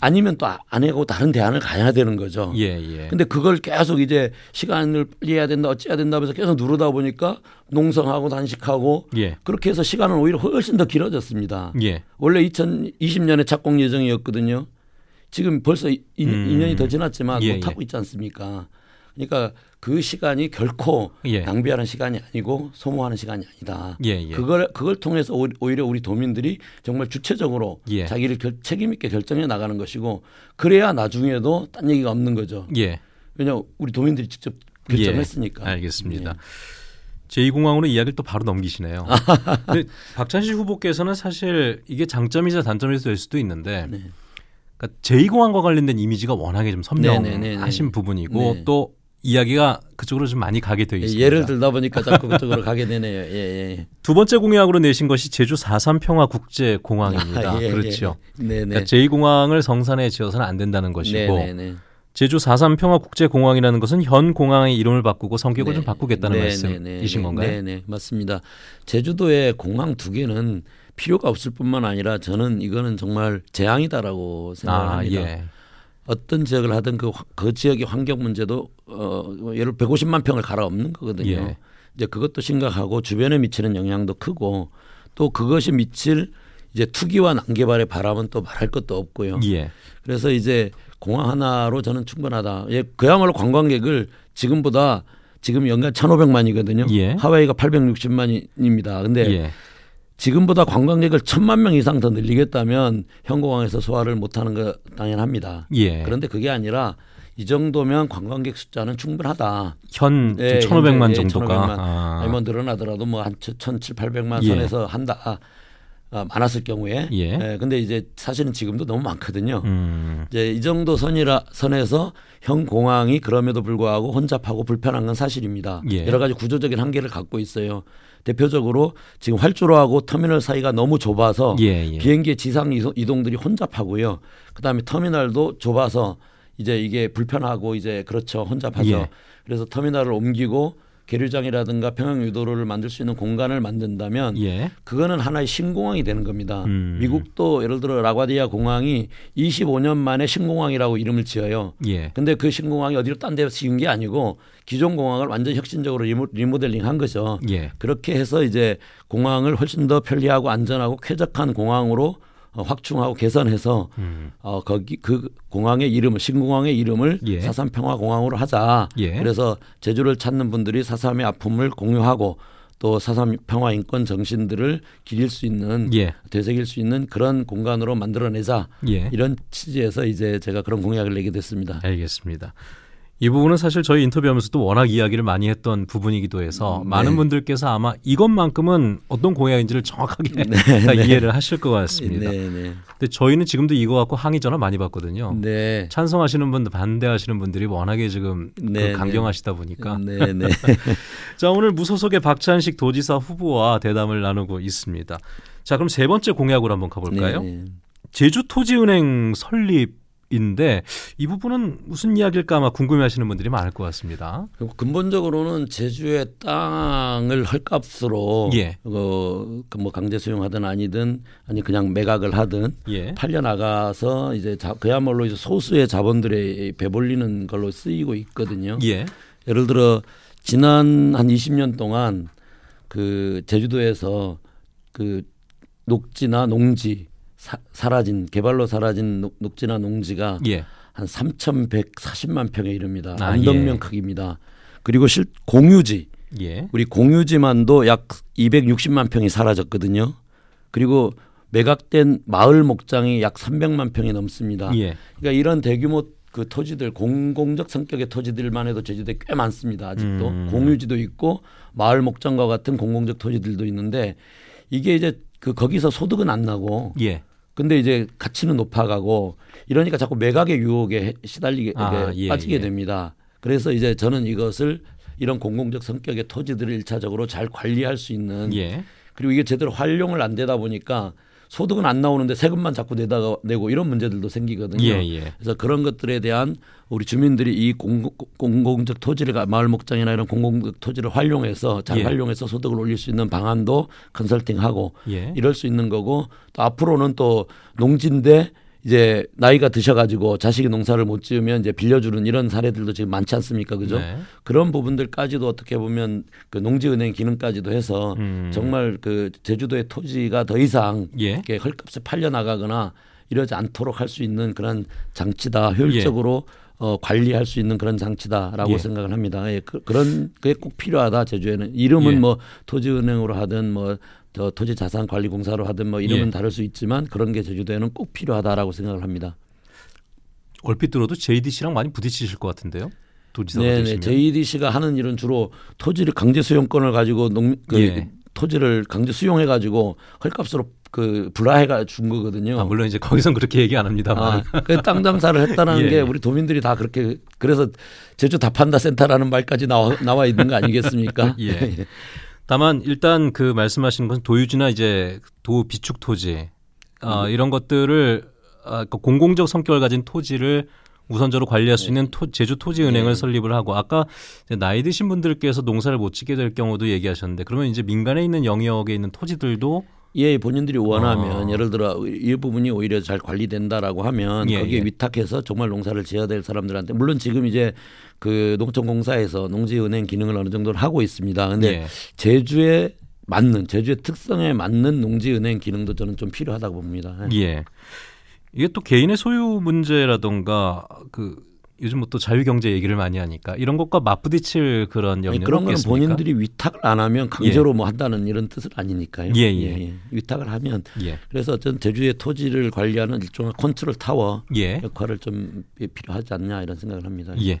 아니면 또아내하고 다른 대안을 가야 되는 거죠. 예, 예. 근데 그걸 계속 이제 시간을 빨리 해야 된다, 어찌해야 된다 하면서 계속 누르다 보니까 농성하고 단식하고 예. 그렇게 해서 시간은 오히려 훨씬 더 길어졌습니다. 예. 원래 2020년에 착공 예정이었거든요. 지금 벌써 이, 음. 2년이 더 지났지만 예, 못 하고 예. 있지 않습니까? 그러니까 그 시간이 결코 예. 낭비하는 시간이 아니고 소모하는 시간이 아니다. 예예. 예. 그걸 그걸 통해서 오히려 우리 도민들이 정말 주체적으로 예. 자기를 결, 책임 있게 결정해 나가는 것이고 그래야 나중에도 딴 얘기가 없는 거죠. 예. 왜냐 우리 도민들이 직접 결정했으니까. 예, 알겠습니다. 예. 제2공항으로 이야기를 또 바로 넘기시네요. 박찬식 후보께서는 사실 이게 장점이자 단점이될 수도 있는데 네. 그러니까 제2공항과 관련된 이미지가 워낙에 좀 네, 네, 네, 선명하신 네네네네. 부분이고 네. 또 이야기가 그쪽으로 좀 많이 가게 되어 있습니다. 예를 들다 보니까 자꾸 그쪽으로 가게 되네요. 예, 예. 두 번째 공약으로 내신 것이 제주 4.3 평화 국제 공항입니다. 아, 예, 예. 그렇죠. 예. 네, 네. 그러니까 제2공항을 성산에 지어서는 안 된다는 것이고 네, 네, 네. 제주 4.3 평화 국제 공항이라는 것은 현 공항의 이름을 바꾸고 성격을 네. 좀 바꾸겠다는 네, 말씀이신 건가요? 네, 맞습니다. 제주도의 공항 두 개는 필요가 없을 뿐만 아니라 저는 이거는 정말 재앙이다라고 생각합니다. 아, 예. 어떤 지역을 하든 그, 그 지역의 환경 문제도 어, 예를 150만 평을 갈아엎는 거거든요. 예. 이제 그것도 심각하고 주변에 미치는 영향도 크고 또 그것이 미칠 이제 투기와 난개발의 바람은 또 말할 것도 없고요. 예. 그래서 이제 공항 하나로 저는 충분하다. 예, 그야말로 관광객을 지금보다 지금 연간 1,500만이거든요. 예. 하와이가 860만입니다. 근데 예. 지금보다 관광객을 천만 명 이상 더 늘리겠다면 현공항에서 소화를 못하는 거 당연합니다. 예. 그런데 그게 아니라 이 정도면 관광객 숫자는 충분하다. 현 예, 1,500만 예, 정도가 1,500만. 아. 니면 뭐 늘어나더라도 뭐한 1 7 0 0만 선에서 한다. 아, 아, 많았을 경우에. 예. 예. 근데 이제 사실은 지금도 너무 많거든요. 음. 이제 이 정도 선이라 선에서 현 공항이 그럼에도 불구하고 혼잡하고 불편한 건 사실입니다. 예. 여러 가지 구조적인 한계를 갖고 있어요. 대표적으로 지금 활주로하고 터미널 사이가 너무 좁아서 예, 예. 비행기의 지상 이동들이 혼잡하고요. 그다음에 터미널도 좁아서 이제 이게 불편하고 이제 그렇죠 혼잡하죠. 예. 그래서 터미널을 옮기고 계류장이라든가 평양 유도를 만들 수 있는 공간을 만든다면 예. 그거는 하나의 신공항이 되는 겁니다. 음. 미국도 예를 들어 라과디아 공항이 25년 만에 신공항이라고 이름을 지어요. 예. 근데 그 신공항이 어디로 딴 데서 지은 게 아니고 기존 공항을 완전 혁신적으로 리모, 델링한 거죠. 예. 그렇게 해서 이제 공항을 훨씬 더 편리하고 안전하고 쾌적한 공항으로 어, 확충하고 개선해서 음. 어, 거기 그 공항의 이름 신공항의 이름을 예. 사삼 평화 공항으로 하자. 예. 그래서 제주를 찾는 분들이 사삼의 아픔을 공유하고 또 사삼 평화 인권 정신들을 기릴 수 있는 예. 되새길 수 있는 그런 공간으로 만들어내자. 예. 이런 취지에서 이제 제가 그런 공약을 내게 됐습니다. 알겠습니다. 이 부분은 사실 저희 인터뷰하면서도 워낙 이야기를 많이 했던 부분이기도 해서 음, 네. 많은 분들께서 아마 이것만큼은 어떤 공약인지를 정확하게 네, 다 네. 이해를 하실 것 같습니다. 네, 네. 근데 저희는 지금도 이거 갖고 항의 전화 많이 받거든요. 네. 찬성하시는 분들, 반대하시는 분들이 워낙에 지금 그 강경하시다 보니까. 자 오늘 무소속의 박찬식 도지사 후보와 대담을 나누고 있습니다. 자 그럼 세 번째 공약으로 한번 가볼까요? 제주토지은행 설립 인데 이 부분은 무슨 이야기일까 아마 궁금해하시는 분들이 많을 것 같습니다. 근본적으로는 제주의 땅을 헐값으로 예. 어, 뭐 강제 수용하든 아니든 아니 그냥 매각을 하든 예. 팔려 나가서 이제 자, 그야말로 이제 소수의 자본들의 배불리는 걸로 쓰이고 있거든요. 예. 예를 들어 지난 한 20년 동안 그 제주도에서 그 녹지나 농지 사, 사라진 개발로 사라진 녹, 녹지나 농지가 예. 한 3,140만 평에 이릅니다. 아, 안덕면 예. 크기입니다. 그리고 실 공유지 예. 우리 공유지만도 약 260만 평이 사라졌거든요. 그리고 매각된 마을 목장이 약 300만 평이 넘습니다. 예. 그러니까 이런 대규모 그 토지들 공공적 성격의 토지들만 해도 제주도에 꽤 많습니다. 아직도 음. 공유지도 있고 마을 목장과 같은 공공적 토지들도 있는데 이게 이제 그 거기서 소득은 안 나고 예. 근데 이제 가치는 높아가고 이러니까 자꾸 매각의 유혹에 시달리게 아, 예, 빠지게 예. 됩니다. 그래서 이제 저는 이것을 이런 공공적 성격의 토지들을 일차적으로 잘 관리할 수 있는 예. 그리고 이게 제대로 활용을 안 되다 보니까 소득은 안 나오는데 세금만 자꾸 내다가 내고 이런 문제들도 생기거든요. 예, 예. 그래서 그런 것들에 대한 우리 주민들이 이 공공, 공공적 토지를 마을 목장이나 이런 공공적 토지를 활용해서 잘 예. 활용해서 소득을 올릴 수 있는 방안도 컨설팅하고 예. 이럴 수 있는 거고 또 앞으로는 또 농지인데 이제 나이가 드셔가지고 자식이 농사를 못 지으면 이제 빌려주는 이런 사례들도 지금 많지 않습니까, 그죠? 네. 그런 부분들까지도 어떻게 보면 그 농지은행 기능까지도 해서 음. 정말 그 제주도의 토지가 더 이상 예. 이렇게 헐값에 팔려 나가거나 이러지 않도록 할 수 있는 그런 장치다 효율적으로 예. 어, 관리할 수 있는 그런 장치다라고 예. 생각을 합니다. 예, 그, 런 그게 꼭 필요하다 제주에는 이름은 예. 뭐 토지은행으로 하든 뭐저 토지자산관리공사로 하든 뭐 이름은 예. 다를 수 있지만 그런 게 제주도에는 꼭 필요하다라고 생각을 합니다. 얼핏 들어도 JDC랑 많이 부딪히실 것 같은데요. 도지사가 네네. 네. 되시면. JDC가 하는 일은 주로 토지를 강제 수용권을 가지고 농, 그 예. 토지를 강제 수용해 가지고 헐값으로 그 불화해가 준 거거든요. 아, 물론 이제 거기선 그렇게 얘기 안 합니다만. 아, 그땅 장사를 했다는 예. 게 우리 도민들이 다 그렇게 그래서 제주 다판다 센터라는 말까지 나와, 나와 있는 거 아니겠습니까? 예. 예. 다만 일단 그 말씀하신 것은 도유지나 이제 도 비축 토지 아, 음. 이런 것들을 아, 그 공공적 성격을 가진 토지를 우선적으로 관리할 수 네. 있는 토, 제주 토지 은행을 네. 설립을 하고 아까 이제 나이 드신 분들께서 농사를 못 짓게 될 경우도 얘기하셨는데 그러면 이제 민간에 있는 영역에 있는 토지들도 예, 본인들이 원하면 아. 예를 들어 이부분이 오히려 잘 관리된다라고 하면 예, 거기에 예. 위탁해서 정말 농사를 지어야 될 사람들한테 물론 지금 이제 그 농촌공사에서 농지은행 기능을 어느 정도 하고 있습니다. 근데 예. 제주에 맞는 제주의 특성에 맞는 농지은행 기능도 저는 좀 필요하다고 봅니다. 예. 예. 이게 또 개인의 소유 문제라던가 그 요즘 또 자유경제 얘기를 많이 하니까 이런 것과 맞부딪힐 그런 염려 그런 거 본인들이 위탁을 안 하면 강제로 예. 뭐 한다는 이런 뜻은 아니니까요. 예, 예. 예, 예. 위탁을 하면 예. 그래서 어떤 제주의 토지를 관리하는 일종의 컨트롤 타워 예. 역할을 좀 필요하지 않냐 이런 생각을 합니다. 예.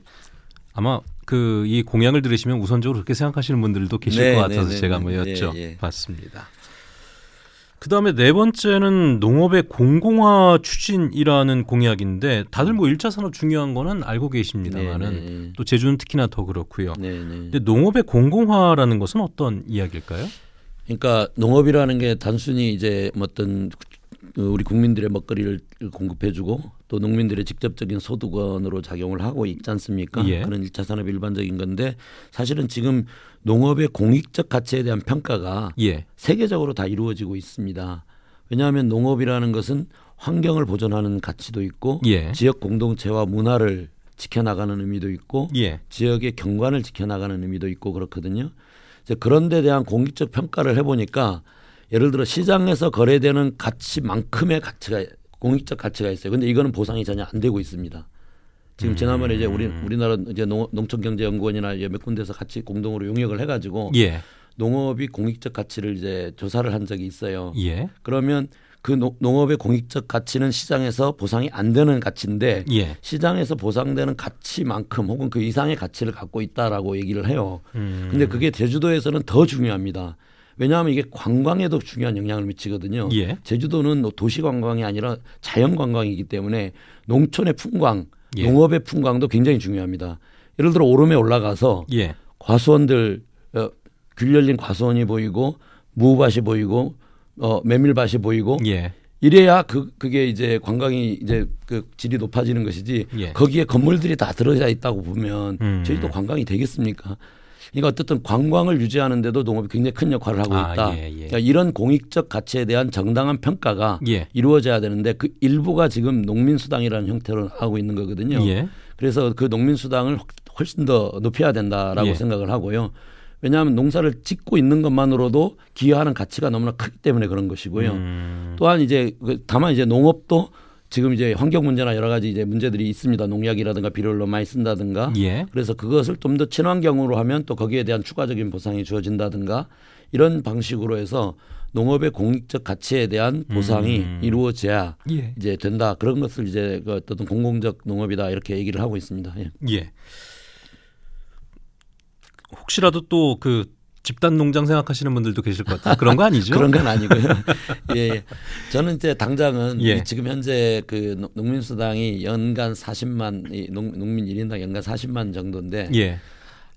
아마 그 이 공양을 들으시면 우선적으로 그렇게 생각하시는 분들도 계실 네, 것 네, 같아서 네, 제가 네. 한번 네, 여쭤봤습니다. 그다음에 네 번째는 농업의 공공화 추진이라는 공약인데 다들 뭐일차 산업 중요한 거는 알고 계십니다만은 네, 네. 또 제주는 특히나 더 그렇고요. 네네. 네. 근데 농업의 공공화라는 것은 어떤 이야기일까요? 그러니까 농업이라는 게 단순히 이제 어떤 우리 국민들의 먹거리를 공급해주고 또 농민들의 직접적인 소득원으로 작용을 하고 있지 않습니까? 예. 그런 일차 산업 일반적인 건데 사실은 지금 농업의 공익적 가치에 대한 평가가 예. 세계적으로 다 이루어지고 있습니다. 왜냐하면 농업이라는 것은 환경을 보존하는 가치도 있고 예. 지역 공동체와 문화를 지켜나가는 의미도 있고 예. 지역의 경관을 지켜나가는 의미도 있고 그렇거든요. 이제 그런 데 대한 공익적 평가를 해보니까 예를 들어 시장에서 거래되는 가치만큼의 가치가 공익적 가치가 있어요. 근데 이거는 보상이 전혀 안 되고 있습니다. 지금 지난번에 이제 우리 음. 우리나라 이제 농, 촌경제연구원이나몇 군데서 같이 공동으로 용역을 해가지고 예. 농업이 공익적 가치를 이제 조사를 한 적이 있어요. 예. 그러면 그 노, 농업의 공익적 가치는 시장에서 보상이 안 되는 가치인데 예. 시장에서 보상되는 가치만큼 혹은 그 이상의 가치를 갖고 있다라고 얘기를 해요. 음. 근데 그게 제주도에서는 더 중요합니다. 왜냐하면 이게 관광에도 중요한 영향을 미치거든요. 예. 제주도는 뭐 도시 관광이 아니라 자연 관광이기 때문에 농촌의 풍광, 예. 농업의 풍광도 굉장히 중요합니다. 예를 들어 오름에 올라가서 예. 과수원들 어, 귤 열린 과수원이 보이고 무밭이 보이고 어, 메밀밭이 보이고 예. 이래야 그 그게 이제 관광이 이제 그 질이 높아지는 것이지 예. 거기에 건물들이 다 들어져 있다고 보면 음. 저희도 관광이 되겠습니까? 그러니까 어쨌든 관광을 유지하는데도 농업이 굉장히 큰 역할을 하고 아, 있다. 아, 예, 예. 그러니까 이런 공익적 가치에 대한 정당한 평가가 예. 이루어져야 되는데 그 일부가 지금 농민수당이라는 형태로 하고 있는 거거든요. 예. 그래서 그 농민수당을 훨씬 더 높여야 된다라고 예. 생각을 하고요. 왜냐하면 농사를 짓고 있는 것만으로도 기여하는 가치가 너무나 크기 때문에 그런 것이고요. 음. 또한 이제 그 다만 이제 농업도 지금 이제 환경 문제나 여러 가지 이제 문제들이 있습니다. 농약이라든가 비료를 너무 많이 쓴다든가. 예. 그래서 그것을 좀 더 친환경으로 하면 또 거기에 대한 추가적인 보상이 주어진다든가 이런 방식으로 해서 농업의 공익적 가치에 대한 보상이 음. 이루어져야 예. 이제 된다. 그런 것을 이제 그 어떤 공공적 농업이다 이렇게 얘기를 하고 있습니다. 예. 예. 혹시라도 또그 집단 농장 생각하시는 분들도 계실 것 같아요. 그런 거 아니죠? 그런 건 아니고요. 예, 예. 저는 이제 당장은 예. 지금 현재 그 농민수당이 연간 40만 농, 농민 1인당 연간 40만 정도인데 예.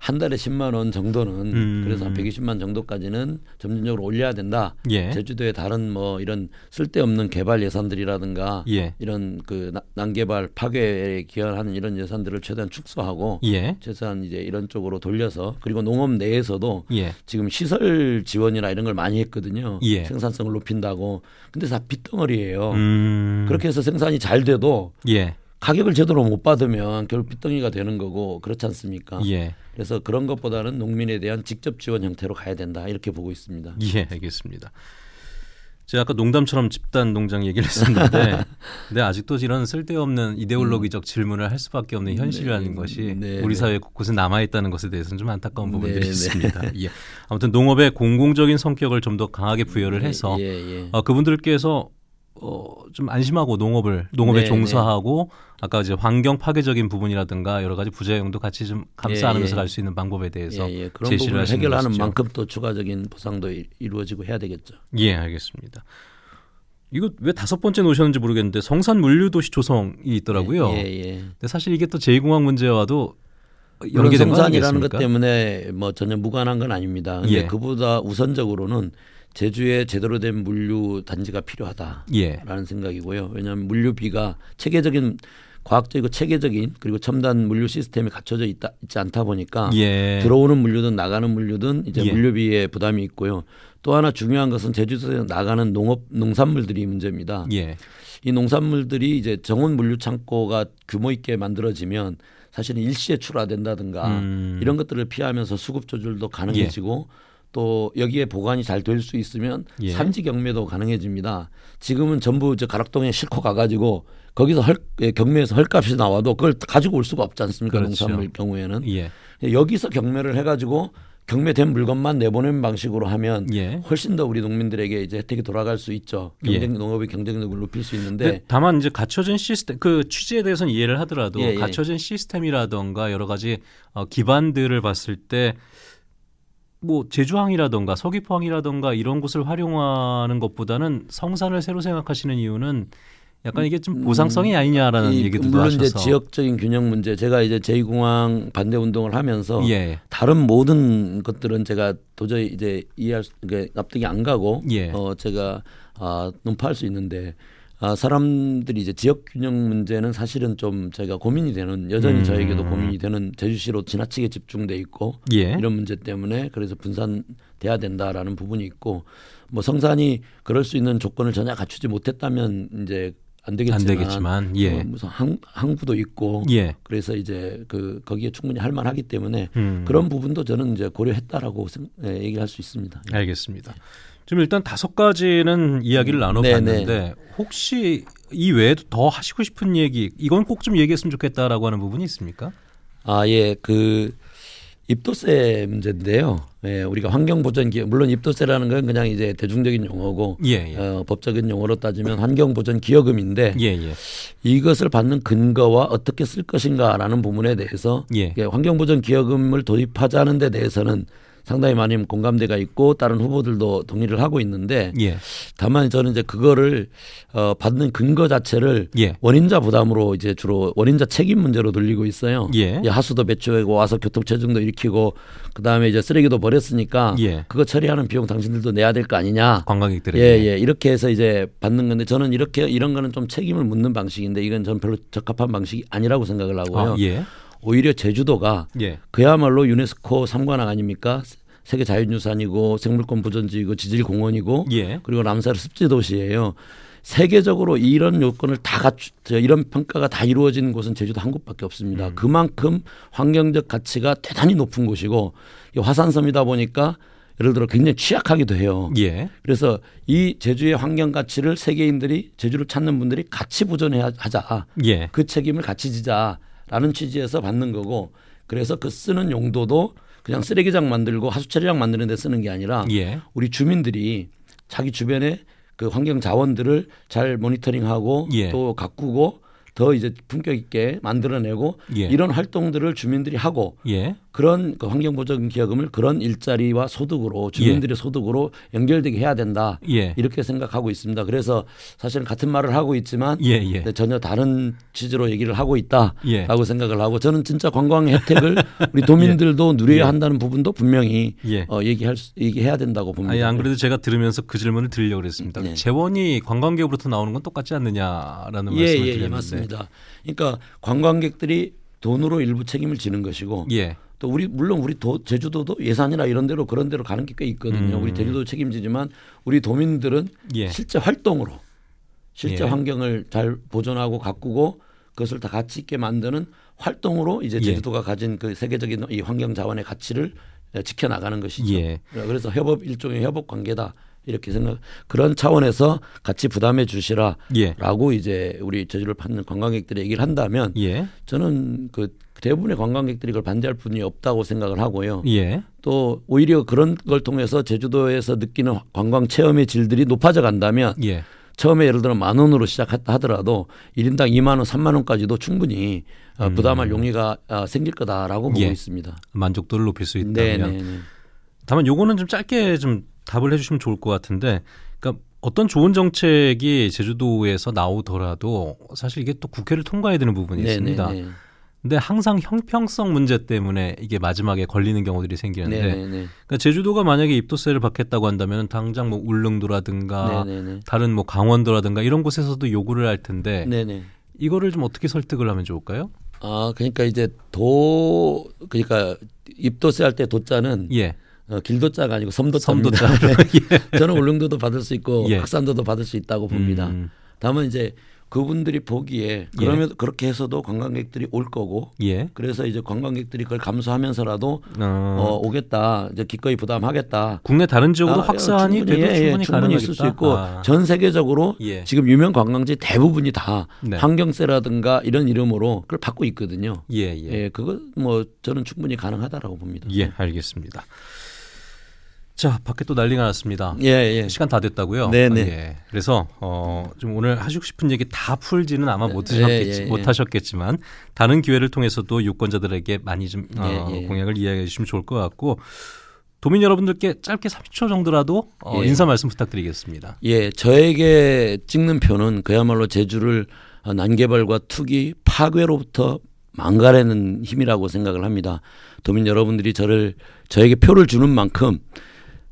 한 달에 10만 원 정도는 음. 그래서 한 120만 정도까지는 점진적으로 올려야 된다. 예. 제주도의 다른 뭐 이런 쓸데없는 개발 예산들이라든가 예. 이런 그 난개발 파괴에 기여하는 이런 예산들을 최대한 축소하고 예. 최소한 이제 이런 쪽으로 돌려서 그리고 농업 내에서도 예. 지금 시설 지원이나 이런 걸 많이 했거든요. 예. 생산성을 높인다고. 근데 다빚덩어리예요 음. 그렇게 해서 생산이 잘 돼도 예. 가격을 제대로 못 받으면 결국 빚덩이가 되는 거고 그렇지 않습니까? 예. 그래서 그런 것보다는 농민에 대한 직접 지원 형태로 가야 된다 이렇게 보고 있습니다. 예, 알겠습니다. 제가 아까 농담처럼 집단 농장 얘기를 했었는데, 근데 아직도 이런 쓸데없는 이데올로기적 음. 질문을 할 수밖에 없는 네, 현실이라는 네, 것이 네, 네. 우리 사회 곳곳에 남아 있다는 것에 대해서는 좀 안타까운 네, 부분들이 네, 있습니다. 예. 아무튼 농업의 공공적인 성격을 좀 더 강하게 부여를 해서 예, 예. 아, 그분들께서 어, 좀 안심하고 농업을 농업에 네 종사하고 아까 이제 환경 파괴적인 부분이라든가 여러 가지 부작용도 같이 좀 감싸안으면서 예, 예. 갈수 있는 방법에 대해서 예, 예. 그런 제시를 하시는 해결하는 것이죠. 만큼 또 추가적인 보상도 이루어지고 해야 되겠죠. 예, 알겠습니다. 이거 왜 다섯 번째 놓으셨는지 모르겠는데 성산 물류 도시 조성이 있더라고요. 예, 예, 예. 근데 사실 이게 또 제2공항 문제와도 연계된 성산이라는 것 때문에 뭐 전혀 무관한 건 아닙니다. 근데 예. 그보다 우선적으로는 제주에 제대로 된 물류 단지가 필요하다라는 예. 생각이고요. 왜냐하면 물류비가 체계적인 과학적이고 체계적인 그리고 첨단 물류 시스템이 갖춰져 있다 있지 않다 보니까 예. 들어오는 물류든 나가는 물류든 이제 예. 물류비에 부담이 있고요. 또 하나 중요한 것은 제주도에서 나가는 농업 농산물들이 문제입니다. 예. 이 농산물들이 이제 정원 물류 창고가 규모 있게 만들어지면 사실은 일시에 출하된다든가 음. 이런 것들을 피하면서 수급 조절도 가능해지고 예. 또 여기에 보관이 잘 될 수 있으면 예. 산지 경매도 가능해집니다. 지금은 전부 저 가락동에 실고 가가지고 거기서 헐, 예, 경매에서 헐값이 나와도 그걸 가지고 올 수가 없지 않습니까? 그렇죠. 농산물 경우에는 예. 예 여기서 경매를 해가지고 경매된 물건만 내보내는 방식으로 하면 예. 훨씬 더 우리 농민들에게 이제 혜택이 돌아갈 수 있죠. 예. 경쟁 예. 농업의 경쟁력을 높일 수 있는데 다만 이제 갖춰진 시스템 그 취지에 대해서는 이해를 하더라도 예, 갖춰진 시스템이라던가 여러 가지 어, 기반들을 봤을 때뭐 제주항이라던가 서귀포항이라던가 이런 곳을 활용하는 것보다는 성산을 새로 생각하시는 이유는 약간 이게 좀 보상성이 음, 아니냐라는 이, 얘기도 들 물론 하셔서. 이제 지역적인 균형 문제 제가 이제 제2공항 반대 운동을 하면서 예. 다른 모든 것들은 제가 도저히 이제 이해할 수, 그니까 납득이 안 가고 예. 어 제가 아, 논파할 수 있는데 아, 사람들이 이제 지역 균형 문제는 사실은 좀 저희가 고민이 되는 여전히 음. 저에게도 고민이 되는 제주시로 지나치게 집중돼 있고 예. 이런 문제 때문에 그래서 분산돼야 된다라는 부분이 있고 뭐 성산이 그럴 수 있는 조건을 전혀 갖추지 못했다면 이제 안 되겠지만, 안 되겠지만 예. 어, 무슨 항, 항구도 있고 예. 그래서 이제 그 거기에 충분히 할 만하기 때문에 음. 그런 부분도 저는 이제 고려했다라고 생, 예, 얘기할 수 있습니다. 알겠습니다. 예. 지금 일단 다섯 가지는 이야기를 음, 나눠봤는데 네네. 네. 혹시 이 외에도 더 하시고 싶은 얘기 이건 꼭 좀 얘기했으면 좋겠다라고 하는 부분이 있습니까? 아 예, 그 입도세 문제인데요. 예, 우리가 환경보전기업 물론 입도세라는 건 그냥 이제 대중적인 용어고 예, 예. 어, 법적인 용어로 따지면 환경보전기여금인데 예, 예, 이것을 받는 근거와 어떻게 쓸 것인가라는 부분에 대해서 예. 환경보전기여금을 도입하자는 데 대해서는 상당히 많이 공감대가 있고 다른 후보들도 동의를 하고 있는데 예. 다만 저는 이제 그거를 어, 받는 근거 자체를 예. 원인자 부담으로 이제 주로 원인자 책임 문제로 돌리고 있어요. 예. 하수도 배출하고 와서 교통체증도 일으키고 그 다음에 이제 쓰레기도 버렸으니까 예. 그거 처리하는 비용 당신들도 내야 될 거 아니냐. 관광객들에 예, 예. 이렇게 해서 이제 받는 건데 저는 이렇게 이런 거는 좀 책임을 묻는 방식인데 이건 전 별로 적합한 방식이 아니라고 생각을 하고요. 아, 예. 오히려 제주도가 예. 그야말로 유네스코 삼관왕 아닙니까? 세계 자연유산이고 생물권 보존지이고 지질공원이고 예. 그리고 남사르 습지도시예요. 세계적으로 이런 요건을 다 갖추 이런 평가가 다 이루어진 곳은 제주도 한곳밖에 없습니다. 음. 그만큼 환경적 가치가 대단히 높은 곳이고 화산섬이다 보니까 예를 들어 굉장히 취약하기도 해요. 예. 그래서 이 제주의 환경 가치를 세계인들이 제주를 찾는 분들이 같이 보존해야 하자. 예. 그 책임을 같이 지자. 라는 취지에서 받는 거고 그래서 그 쓰는 용도도 그냥 쓰레기장 만들고 하수처리장 만드는 데 쓰는 게 아니라 예. 우리 주민들이 자기 주변에 그 환경 자원들을 잘 모니터링하고 예. 또 가꾸고 더 이제 품격 있게 만들어내고 예. 이런 활동들을 주민들이 하고 예. 그런 그 환경보전기여금을 그런 일자리와 소득으로 주민들의 예. 소득으로 연결되게 해야 된다 예. 이렇게 생각하고 있습니다. 그래서 사실은 같은 말을 하고 있지만 예예. 예. 네, 전혀 다른 취지로 얘기를 하고 있다라고 예. 생각을 하고 저는 진짜 관광 혜택을 우리 예. 도민들도 누려야 예. 한다는 부분도 분명히 어, 얘기할 수, 얘기해야 된다고 봅니다. 아니, 안 그래도 제가 들으면서 그 질문을 드리려고 했습니다 네. 재원이 관광객으로부터 나오는 건 똑같지 않느냐라는 말씀을 드렸는데 예, 맞습니다. 그러니까 관광객들이 돈으로 일부 책임을 지는 것이고 예. 또 우리 물론 우리 도, 제주도도 예산이나 이런 데로 그런 데로 가는 게 꽤 있거든요. 음. 우리 제주도 책임지지만 우리 도민들은 예. 실제 활동으로 실제 예. 환경을 잘 보존하고 가꾸고 그것을 다 가치 있게 만드는 활동으로 이제 예. 제주도가 가진 그 세계적인 이 환경 자원의 가치를 지켜나가는 것이죠. 예. 그래서 협업 일종의 협업 관계다. 이렇게 생각 그런 차원에서 같이 부담해 주시라라고 예. 이제 우리 제주를 받는 관광객들이 얘기를 한다면 예. 저는 그 대부분의 관광객들이 그걸 반대할 분이 없다고 생각을 하고요. 예. 또 오히려 그런 걸 통해서 제주도에서 느끼는 관광 체험의 질들이 높아져 간다면 예. 처음에 예를 들어 만 원으로 시작했다 하더라도 1인당 2만 원, 3만 원까지도 충분히 어, 음. 부담할 용의가 어, 생길 거다라고 보고 예. 있습니다. 만족도를 높일 수 있다면. 네네네. 네, 네. 다만 요거는 좀 짧게 좀 답을 해주시면 좋을 것 같은데, 그러니까 어떤 좋은 정책이 제주도에서 나오더라도 사실 이게 또 국회를 통과해야 되는 부분이 네네네. 네, 있습니다. 네. 근데 항상 형평성 문제 때문에 이게 마지막에 걸리는 경우들이 생기는데 네, 그러니까 제주도가 만약에 입도세를 받겠다고 한다면 당장 뭐 울릉도라든가 네네네. 다른 뭐 강원도라든가 이런 곳에서도 요구를 할 텐데 네네. 이거를 좀 어떻게 설득을 하면 좋을까요? 아 그러니까 이제 도 그러니까 입도세 할 때 도자는 예. 어, 길도짜가 아니고 섬도자도 짜. 다 예. 저는 울릉도도 받을 수 있고 예. 학산도도 받을 수 있다고 봅니다. 음. 다만 이제 그분들이 보기에 예. 그러면 예. 그렇게 해서도 관광객들이 올 거고 예. 그래서 이제 관광객들이 그걸 감수하면서라도 아. 어, 오겠다 이제 기꺼이 부담하겠다 국내 다른 지역으로 아, 확산이 충 돼도 예, 충분히, 충분히 있을 수 있고 아. 전 세계적으로 예. 지금 유명 관광지 대부분이 다 네. 환경세라든가 이런 이름으로 그걸 받고 있거든요 예, 예, 예 그거 뭐 저는 충분히 가능하다라고 봅니다 예 알겠습니다. 자, 밖에 또 난리가 났습니다. 예, 예. 시간 다 됐다고요? 네, 네. 아, 예. 그래서 어, 좀 오늘 하시고 싶은 얘기 다 풀지는 아마 네. 못 하셨겠지, 예, 예, 예. 못 하셨겠지만 다른 기회를 통해서도 유권자들에게 많이 좀 어, 예, 공약을 이해해 주시면 좋을 것 같고 도민 여러분들께 짧게 30초 정도라도 어, 인사 말씀 부탁드리겠습니다. 예, 저에게 찍는 표는 그야말로 제주를 어, 난개발과 투기 파괴로부터 망가내는 힘이라고 생각을 합니다. 도민 여러분들이 저를 저에게 표를 주는 만큼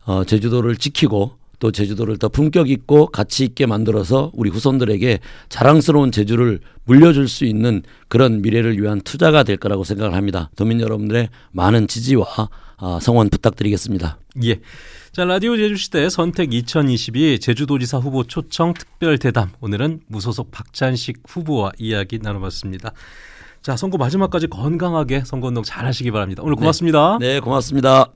어, 제주도를 지키고 또 제주도를 더 품격 있고 가치 있게 만들어서 우리 후손들에게 자랑스러운 제주를 물려줄 수 있는 그런 미래를 위한 투자가 될 거라고 생각을 합니다. 도민 여러분들의 많은 지지와 아, 성원 부탁드리겠습니다. 예. 자, 라디오 제주시대 선택 2022 제주도지사 후보 초청 특별 대담. 오늘은 무소속 박찬식 후보와 이야기 나눠봤습니다. 자, 선거 마지막까지 건강하게 선거 운동 잘 하시기 바랍니다. 오늘 네. 고맙습니다. 네, 네 고맙습니다.